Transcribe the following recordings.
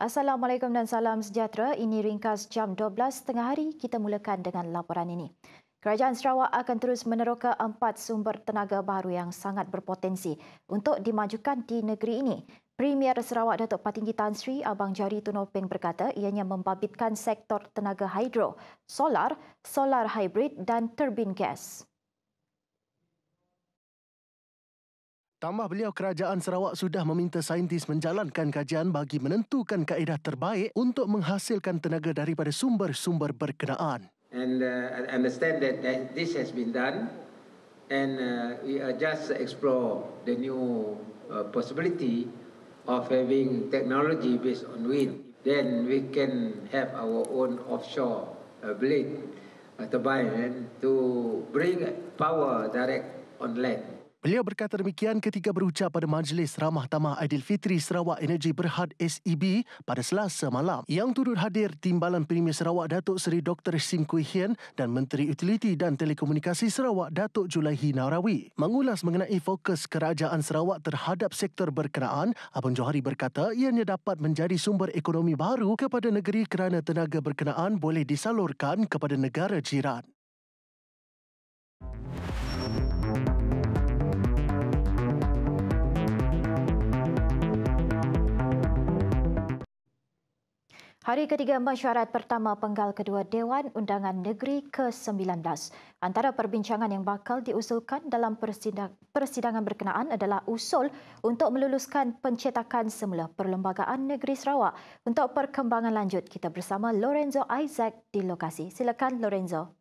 Assalamualaikum dan salam sejahtera. Ini ringkas jam 12 tengah hari. Kita mulakan dengan laporan ini. Kerajaan Sarawak akan terus meneroka empat sumber tenaga baru yang sangat berpotensi untuk dimajukan di negeri ini. Premier Sarawak Datuk Patinggi Tan Sri Abang Jari Tunopeng berkata ianya membabitkan sektor tenaga hidro, solar, solar hybrid dan turbin gas. Tambah beliau kerajaan Sarawak sudah meminta saintis menjalankan kajian bagi menentukan kaedah terbaik untuk menghasilkan tenaga daripada sumber-sumber berkenaan. And uh, I understand that, that this has been done and uh, we are just explore the new uh, possibility of having technology based on wind, then we can have our own offshore uh, blade uh, turbine to bring power direct on land. Beliau berkata demikian ketika berucap pada majlis ramah tamah Aidilfitri Sarawak Energy Berhad SEB pada Selasa malam yang turut hadir timbalan Premier Sarawak Datuk Seri Dr Sim Kui Hian dan Menteri Utiliti dan Telekomunikasi Sarawak Datuk Julaihi Narawi. Mengulas mengenai fokus kerajaan Sarawak terhadap sektor berkenaan, Abang Johari berkata ianya dapat menjadi sumber ekonomi baru kepada negeri kerana tenaga berkenaan boleh disalurkan kepada negara jiran. Hari ketiga mesyuarat pertama penggal kedua Dewan Undangan Negeri ke-19. Antara perbincangan yang bakal diusulkan dalam persidangan berkenaan adalah usul untuk meluluskan pencetakan semula Perlembagaan Negeri Sarawak. Untuk perkembangan lanjut, kita bersama Lorenzo Isaac di lokasi. Silakan Lorenzo.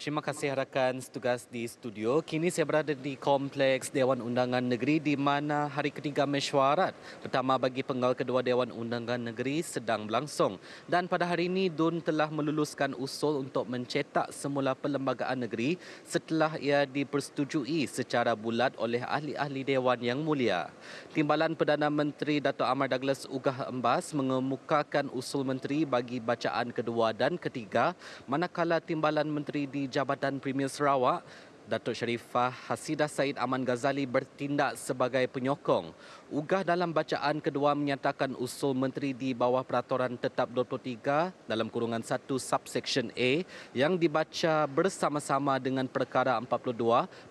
Terima kasih rakan setugas di studio. Kini saya berada di Kompleks Dewan Undangan Negeri di mana hari ketiga mesyuarat pertama bagi penggal kedua Dewan Undangan Negeri sedang berlangsung. Dan pada hari ini DUN telah meluluskan usul untuk mencetak semula perlembagaan negeri setelah ia dipersetujui secara bulat oleh ahli-ahli Dewan Yang Mulia. Timbalan Perdana Menteri Dato' Amar Douglas Ugah Embas mengemukakan usul menteri bagi bacaan kedua dan ketiga manakala Timbalan Menteri di Jabatan Premier Sarawak Datuk Sharifah Hasidah Said Aman Ghazali bertindak sebagai penyokong. Ugah dalam bacaan kedua menyatakan usul menteri di bawah peraturan tetap 23 dalam kurungan 1 subsection A yang dibaca bersama-sama dengan perkara 42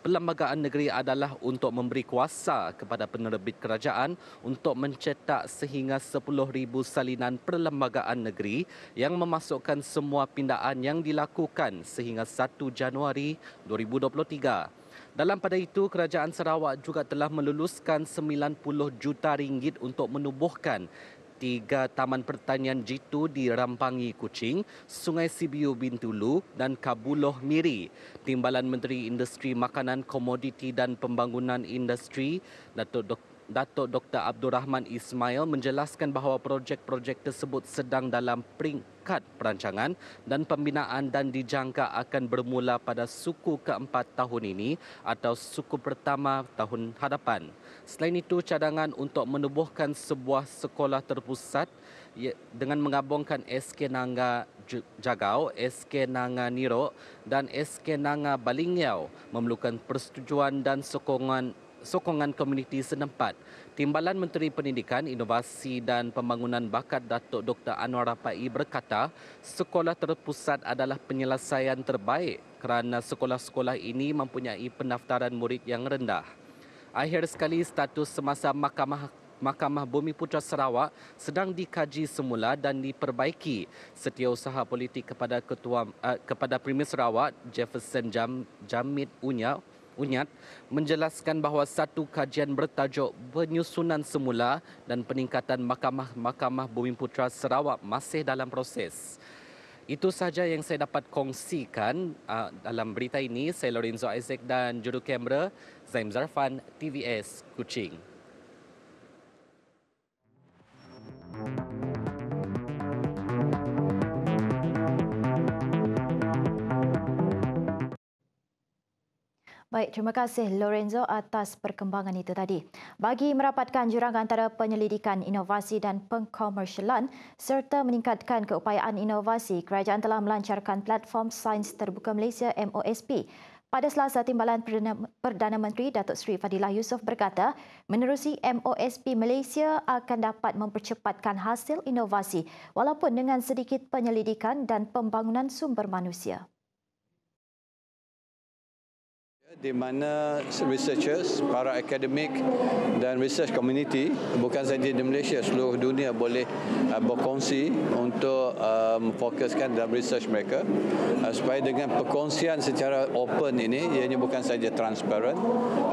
Perlembagaan Negeri adalah untuk memberi kuasa kepada penerbit kerajaan untuk mencetak sehingga 10,000 salinan Perlembagaan Negeri yang memasukkan semua pindaan yang dilakukan sehingga 1 Januari 2020 2023. Dalam pada itu, Kerajaan Sarawak juga telah meluluskan 90 juta ringgit untuk menubuhkan tiga taman pertanian jitu di Rampangi Kucing, Sungai Sibiu Bintulu dan Kabuloh Miri. Timbalan Menteri Industri Makanan, Komoditi dan Pembangunan Industri, Datuk Dr. Datuk Dr. Abdul Rahman Ismail menjelaskan bahawa projek-projek tersebut sedang dalam peringkat perancangan dan pembinaan dan dijangka akan bermula pada suku keempat tahun ini atau suku pertama tahun hadapan. Selain itu, cadangan untuk menubuhkan sebuah sekolah terpusat dengan menggabungkan SK Nanga Jagau, SK Nanga Niro dan SK Nanga Balingiau memerlukan persetujuan dan sokongan sokongan komuniti setempat. Timbalan Menteri Pendidikan, Inovasi dan Pembangunan Bakat Datuk Dr. Anwar Rapai berkata, sekolah terpusat adalah penyelesaian terbaik kerana sekolah-sekolah ini mempunyai pendaftaran murid yang rendah. Akhir sekali, status semasa Mahkamah Mahkamah Bumi Putra Sarawak sedang dikaji semula dan diperbaiki setiausaha politik kepada ketua uh, kepada Premier Sarawak Jefferson Jam, Jamit Unya. UNYAT menjelaskan bahawa satu kajian bertajuk penyusunan semula dan peningkatan Mahkamah Mahkamah Bumiputra Sarawak masih dalam proses. Itu sahaja yang saya dapat kongsikan uh, dalam berita ini. Saya Lorenzo Isaac dan juru kamera Zaim Zarfan, TVS Kuching. Baik, terima kasih Lorenzo atas perkembangan itu tadi. Bagi merapatkan jurang antara penyelidikan inovasi dan pengkomersialan serta meningkatkan keupayaan inovasi, kerajaan telah melancarkan platform Sains Terbuka Malaysia MOSP. Pada Selasa Timbalan Perdana Menteri Datuk Seri Fadilah Yusof berkata, menerusi MOSP Malaysia akan dapat mempercepatkan hasil inovasi walaupun dengan sedikit penyelidikan dan pembangunan sumber manusia di mana researchers, para akademik dan research community bukan saja di Malaysia, seluruh dunia boleh uh, berkongsi untuk memfokuskan um, dalam research mereka uh, supaya dengan perkongsian secara open ini, ianya bukan saja transparent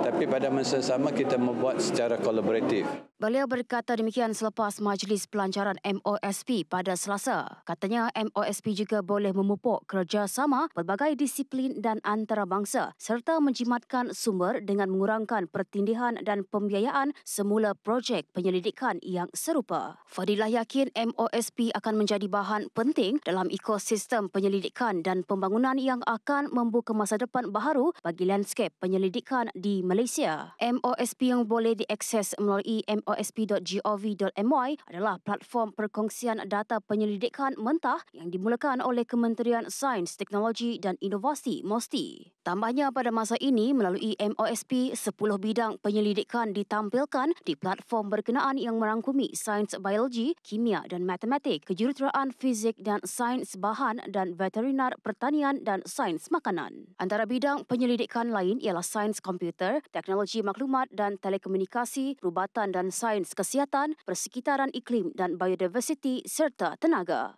tapi pada masa sama kita membuat secara kolaboratif. Beliau berkata demikian selepas majlis pelancaran MOSP pada Selasa. Katanya MOSP juga boleh memupuk kerjasama berbagai disiplin dan antarabangsa serta menjelaskan menjimatkan sumber dengan mengurangkan pertindihan dan pembiayaan semula projek penyelidikan yang serupa. Fadilah yakin MOSP akan menjadi bahan penting dalam ekosistem penyelidikan dan pembangunan yang akan membuka masa depan baharu bagi landscape penyelidikan di Malaysia. MOSP yang boleh diakses melalui mosp.gov.my adalah platform perkongsian data penyelidikan mentah yang dimulakan oleh Kementerian Sains, Teknologi dan Inovasi MOSTI. Tambahnya pada masa ini melalui MOSP, 10 bidang penyelidikan ditampilkan di platform berkenaan yang merangkumi sains biologi, kimia dan matematik, kejuruteraan fizik dan sains bahan dan veterinar pertanian dan sains makanan. Antara bidang penyelidikan lain ialah sains komputer, teknologi maklumat dan telekomunikasi, rubatan dan sains kesihatan, persekitaran iklim dan biodiversiti serta tenaga.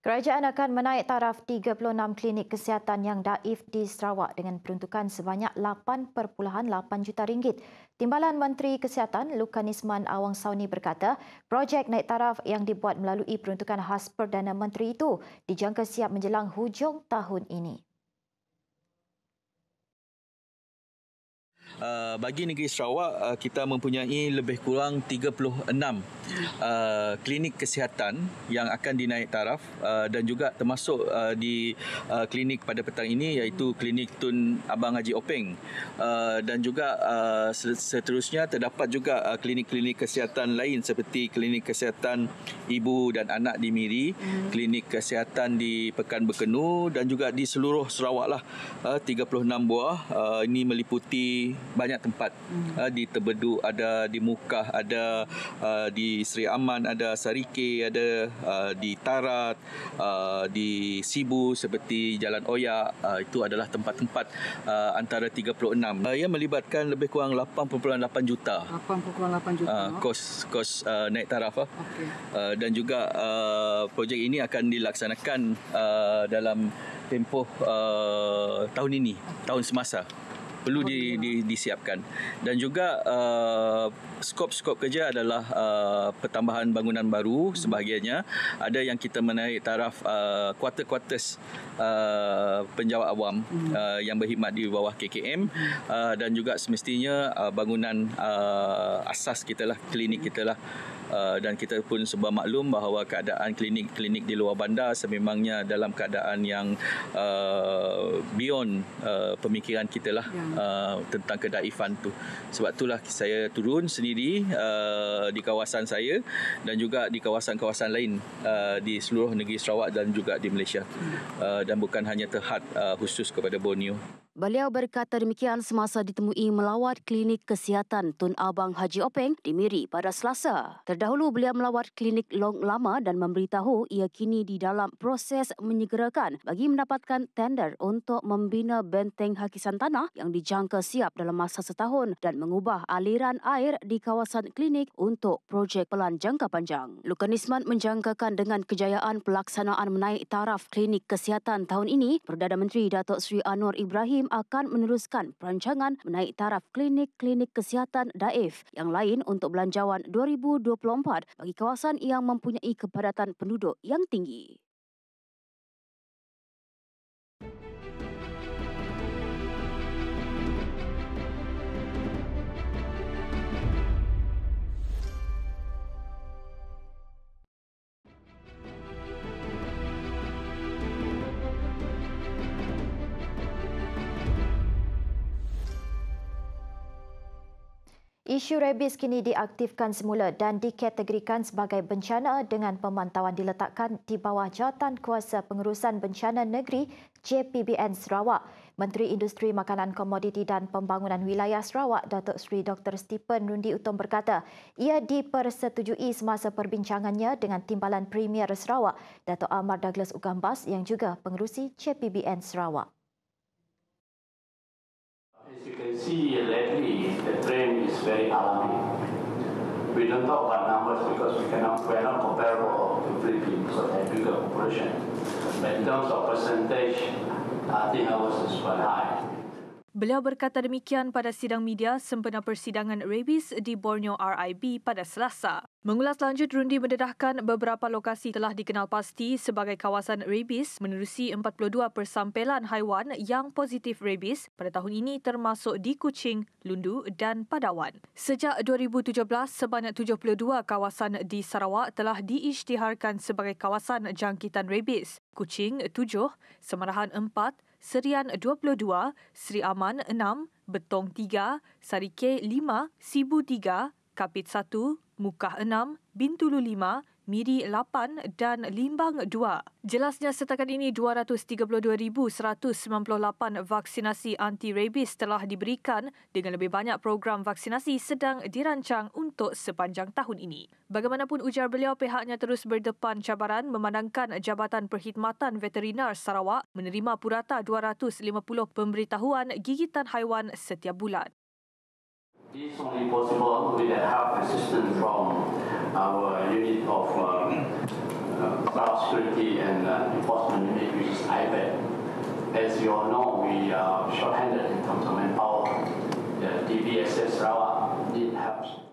Kerajaan akan menaik taraf 36 klinik kesihatan yang daif di Sarawak dengan peruntukan sebanyak 8.8 juta ringgit. Timbalan Menteri Kesihatan Lukan Awang Sauni berkata, projek naik taraf yang dibuat melalui peruntukan khas Perdana Menteri itu dijangka siap menjelang hujung tahun ini. Uh, bagi negeri Sarawak uh, kita mempunyai lebih kurang 36 uh, klinik kesihatan yang akan dinaik taraf uh, dan juga termasuk uh, di uh, klinik pada petang ini iaitu klinik Tun Abang Haji Openg uh, dan juga uh, seterusnya terdapat juga uh, klinik-klinik kesihatan lain seperti klinik kesihatan ibu dan anak di Miri, mm. klinik kesihatan di Pekan Berkenu dan juga di seluruh Sarawak lah uh, 36 buah uh, ini meliputi banyak tempat hmm. uh, di Tebedu ada di Mukah ada uh, di Sri Aman ada Sarike ada uh, di Tarat uh, di Sibu seperti Jalan Oya uh, itu adalah tempat-tempat uh, antara 36 uh, yang melibatkan lebih kurang 8.8 juta 8.8 juta kos uh, oh. kos uh, naik taraf uh. Okay. Uh, dan juga uh, projek ini akan dilaksanakan uh, dalam tempoh uh, tahun ini tahun semasa perlu di, di, disiapkan dan juga uh, skop-skop kerja adalah uh, pertambahan bangunan baru hmm. sebahagiannya ada yang kita menaik taraf uh, kuarter-kuarters uh, penjawat awam hmm. uh, yang berkhidmat di bawah KKM uh, dan juga semestinya uh, bangunan uh, asas kita lah klinik kita lah Uh, dan kita pun sebab maklum bahawa keadaan klinik-klinik di luar bandar sememangnya dalam keadaan yang uh, beyond uh, pemikiran kita lah yeah. uh, tentang kedaifan tu. Sebab itulah saya turun sendiri uh, di kawasan saya dan juga di kawasan-kawasan lain uh, di seluruh negeri Sarawak dan juga di Malaysia. Hmm. Uh, dan bukan hanya terhad uh, khusus kepada Borneo. Beliau berkata demikian semasa ditemui melawat klinik kesihatan Tun Abang Haji Openg di Miri pada Selasa. Terdahulu beliau melawat klinik Long Lama dan memberitahu ia kini di dalam proses menyegerakan bagi mendapatkan tender untuk membina benteng hakisan tanah yang dijangka siap dalam masa setahun dan mengubah aliran air di kawasan klinik untuk projek pelan jangka panjang. Lukan menjangkakan dengan kejayaan pelaksanaan menaik taraf klinik kesihatan tahun ini, Perdana Menteri Datuk Sri Anwar Ibrahim akan meneruskan perancangan menaik taraf klinik-klinik kesihatan daif yang lain untuk belanjawan 2024 bagi kawasan yang mempunyai kepadatan penduduk yang tinggi. isu rabies kini diaktifkan semula dan dikategorikan sebagai bencana dengan pemantauan diletakkan di bawah jawatan kuasa pengurusan bencana negeri JPBN Sarawak. Menteri Industri Makanan Komoditi dan Pembangunan Wilayah Sarawak, Datuk Seri Dr. Stephen Rundi Utom berkata, ia dipersetujui semasa perbincangannya dengan Timbalan Premier Sarawak, Datuk Amar Douglas Ugambas yang juga pengurusi JPBN Sarawak. As you can see, very We don't talk about numbers because we cannot, we are not comparable to Philippines or a bigger population. But in terms of percentage, I think ours is quite high. Beliau berkata demikian pada sidang media sempena persidangan rabies di Borneo RIB pada Selasa. Mengulas lanjut, Rundi mendedahkan beberapa lokasi telah dikenal pasti sebagai kawasan rabies menerusi 42 persampelan haiwan yang positif rabies pada tahun ini termasuk di Kuching, Lundu dan Padawan. Sejak 2017, sebanyak 72 kawasan di Sarawak telah diisytiharkan sebagai kawasan jangkitan rabies. Kuching 7, Semarahan 4, Serian 22, Sri Aman 6, Betong 3, Sarike 5, Sibu 3, Kapit 1, Mukah 6, Bintulu 5, Miri 8 dan Limbang 2. Jelasnya setakat ini 232,198 vaksinasi anti-rabies telah diberikan dengan lebih banyak program vaksinasi sedang dirancang untuk sepanjang tahun ini. Bagaimanapun ujar beliau pihaknya terus berdepan cabaran memandangkan Jabatan Perkhidmatan Veterinar Sarawak menerima purata 250 pemberitahuan gigitan haiwan setiap bulan. This is only possible with the help assistance from our unit of um, uh, security and uh, enforcement unit, which is IBED. As you all know, we are short-handed in terms of manpower. The DBSS router need help.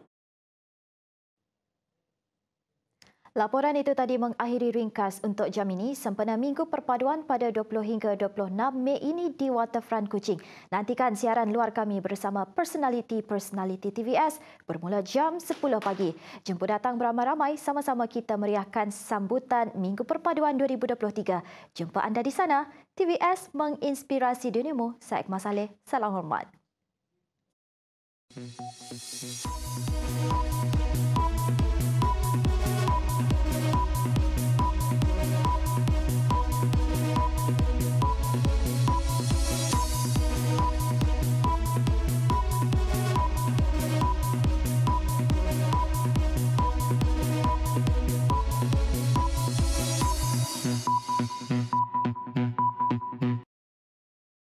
Laporan itu tadi mengakhiri ringkas untuk jam ini sempena Minggu Perpaduan pada 20 hingga 26 Mei ini di Waterfront Kuching. Nantikan siaran luar kami bersama personality-personality TVS bermula jam 10 pagi. Jemput datang beramai-ramai sama-sama kita meriahkan sambutan Minggu Perpaduan 2023. Jumpa anda di sana. TVS menginspirasi duniamu. Saya Ekmas Saleh. Salam hormat. Hmm.